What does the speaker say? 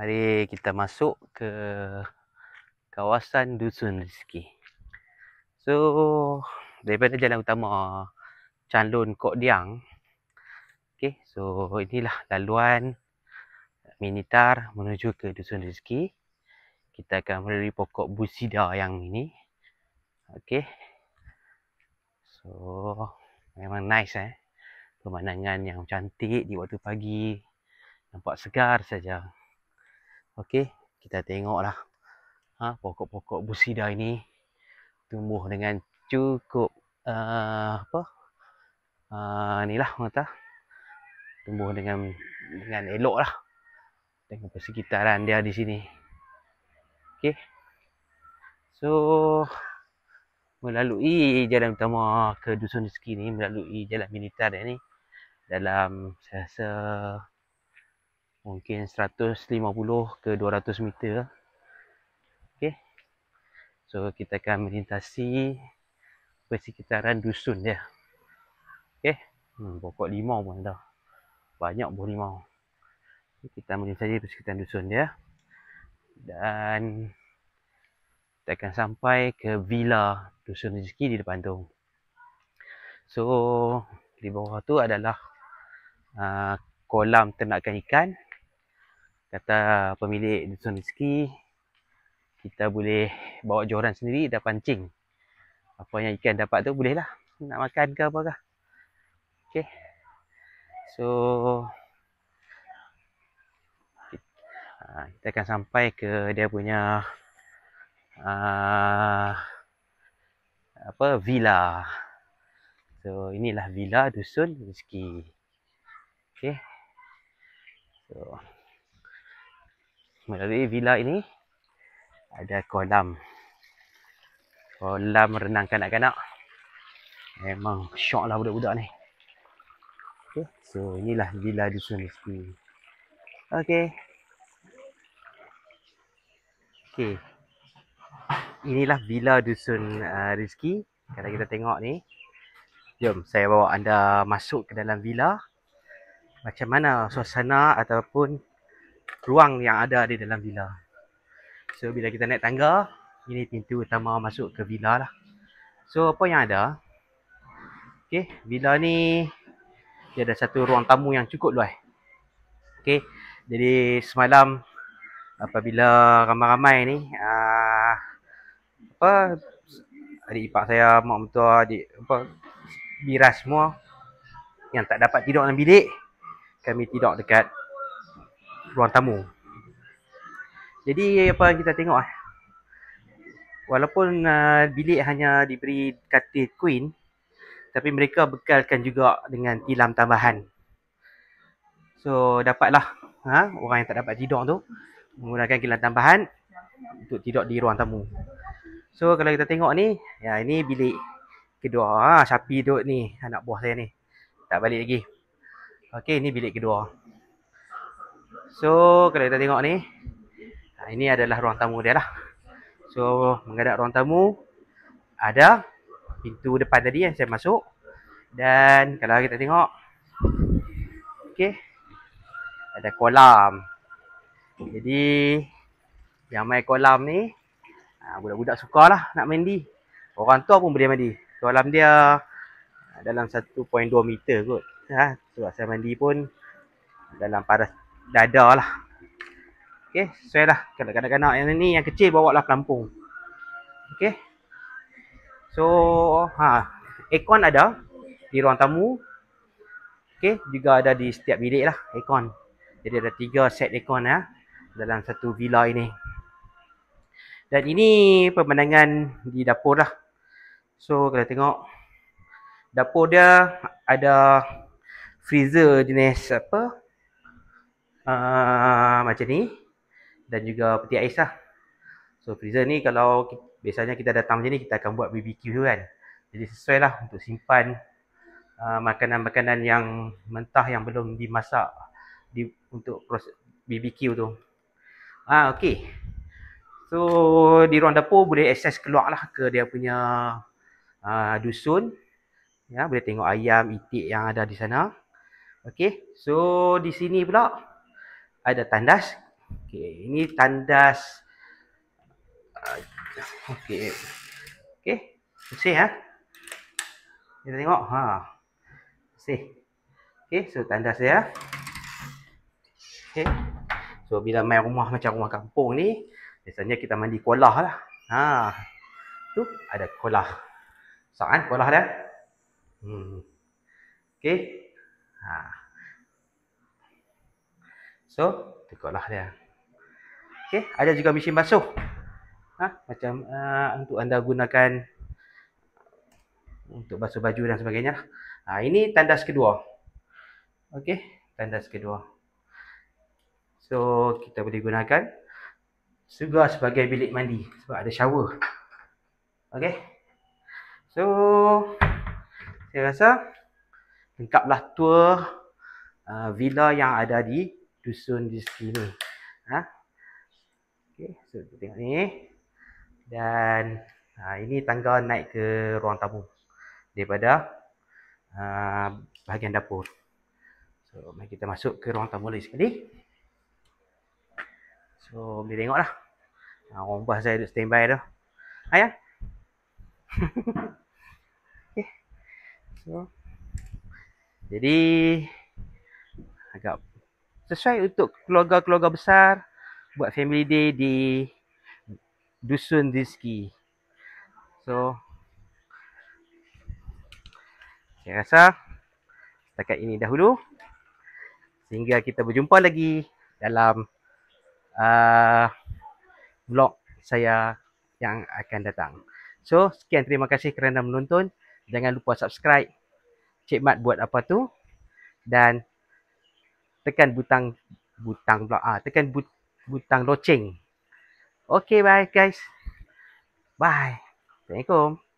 Mari kita masuk ke kawasan Dusun Rizki. So, daripada jalan utama Calon Kok Diang. Okay, so inilah laluan Minitar menuju ke Dusun Rizki. Kita akan melalui pokok Busida yang ini. Okay. So, memang nice eh. Pemandangan yang cantik di waktu pagi. Nampak segar saja. Okey, kita tengoklah. Ha, pokok-pokok busida ini tumbuh dengan cukup uh, apa? Uh, inilah orang kata. Tumbuh dengan dengan eloklah. Dengan persekitaran dia di sini. Okey. So melalui jalan utama ke dusun rezeki ni melalui jalan militer ni dalam saya rasa mungkin 150 ke 200 meter okay, so kita akan melintasi persekitaran dusun dia okay, hmm, pokok limau pun dah banyak buah limau kita melintasi persekitaran dusun dia dan kita akan sampai ke villa dusun rezeki di depan tu so di bawah tu adalah uh, kolam ternakan ikan kata pemilik dusun rezeki kita boleh bawa joran sendiri dan pancing apa yang ikan dapat tu boleh lah nak makan ke apa ke so kita akan sampai ke dia punya uh, apa villa so inilah villa dusun rezeki okey so melalui villa ini ada kolam kolam renang kanak-kanak memang syok lah budak-budak ni okay. so inilah villa dusun ni Okey, ok inilah villa dusun uh, Rizki kalau kita tengok ni jom saya bawa anda masuk ke dalam villa macam mana suasana ataupun ruang yang ada di dalam villa. So bila kita naik tangga, ini pintu utama masuk ke villa lah. So apa yang ada? Okey, villa ni dia ada satu ruang tamu yang cukup luas. Okey. Jadi semalam apabila ramai-ramai ni uh, apa adik ipar saya, mak mentua, adik apa biras semua yang tak dapat tidur dalam bilik kami tidur dekat ruang tamu. Jadi apa kita tengok eh. Walaupun uh, bilik hanya diberi katil queen tapi mereka bekalkan juga dengan tilam tambahan. So dapatlah ha orang yang tak dapat tidur tu menggunakan tilam tambahan untuk tidur di ruang tamu. So kalau kita tengok ni, ya ini bilik kedua. Ha Syapi duduk ni anak buah saya ni. Tak balik lagi. Okey ini bilik kedua. So, kalau kita tengok ni. Ah, ini adalah ruang tamu dia lah. So, menghadap ruang tamu. Ada pintu depan tadi yang saya masuk. Dan kalau kita tengok. Okay. Ada kolam. Jadi, yang main kolam ni. Ah, budak-budak suka lah nak mandi. Orang tua pun boleh mandi. Kolam dia ah, dalam 1.2 meter kot. Ha, sebab saya mandi pun dalam paras dada lah ok, sesuai lah kanak-kanak yang ni, yang kecil bawa lah pelampung ok so, ha aircon ada, di ruang tamu ok, juga ada di setiap bilik lah, aircon jadi ada tiga set aircon lah dalam satu villa ini dan ini pemandangan di dapur lah so, kita tengok dapur dia ada freezer jenis apa Ah, macam ni dan juga peti ais lah. So freezer ni kalau biasanya kita datang macam ni kita akan buat BBQ tu kan. Jadi sesuai lah untuk simpan aa, ah, makanan-makanan yang mentah yang belum dimasak di, untuk proses BBQ tu. Ah okay. So di ruang dapur boleh access keluar lah ke dia punya aa, ah, dusun. Ya, boleh tengok ayam, itik yang ada di sana. Okay, so di sini pula ada tandas. Okey, ini tandas. Okey. Okey. Bersih ya? Kita tengok. Ha. Bersih. Okey, so tandas dia. Ha? Okey. So bila main rumah macam rumah kampung ni, biasanya kita mandi kolah lah. Ha. Tu ada kolah. Sangat kolah dia. Hmm. Okey. Ha. So, tengoklah dia. Okey, ada juga mesin basuh. Ha, macam uh, untuk anda gunakan untuk basuh baju dan sebagainya. Lah. Ha, ini tandas kedua. Okey, tandas kedua. So, kita boleh gunakan juga sebagai bilik mandi sebab ada shower. Okey. So, saya rasa lengkaplah tour uh, villa yang ada di dusun di sini. Ha? okay, so kita tengok ni. Dan ha, ini tangga naik ke ruang tamu daripada ha, bahagian dapur. So, mari kita masuk ke ruang tamu lagi sekali. So, boleh tengok lah. Ha, orang bah saya duduk standby dah. Ha, Ayah. okay. So, jadi agak sesuai untuk keluarga-keluarga besar buat family day di Dusun Diski. So, saya rasa setakat ini dahulu. Sehingga kita berjumpa lagi dalam uh, vlog saya yang akan datang. So, sekian terima kasih kerana menonton. Jangan lupa subscribe. Cik Mat buat apa tu. Dan tekan butang butang pula ah tekan but, butang loceng okey bye guys bye assalamualaikum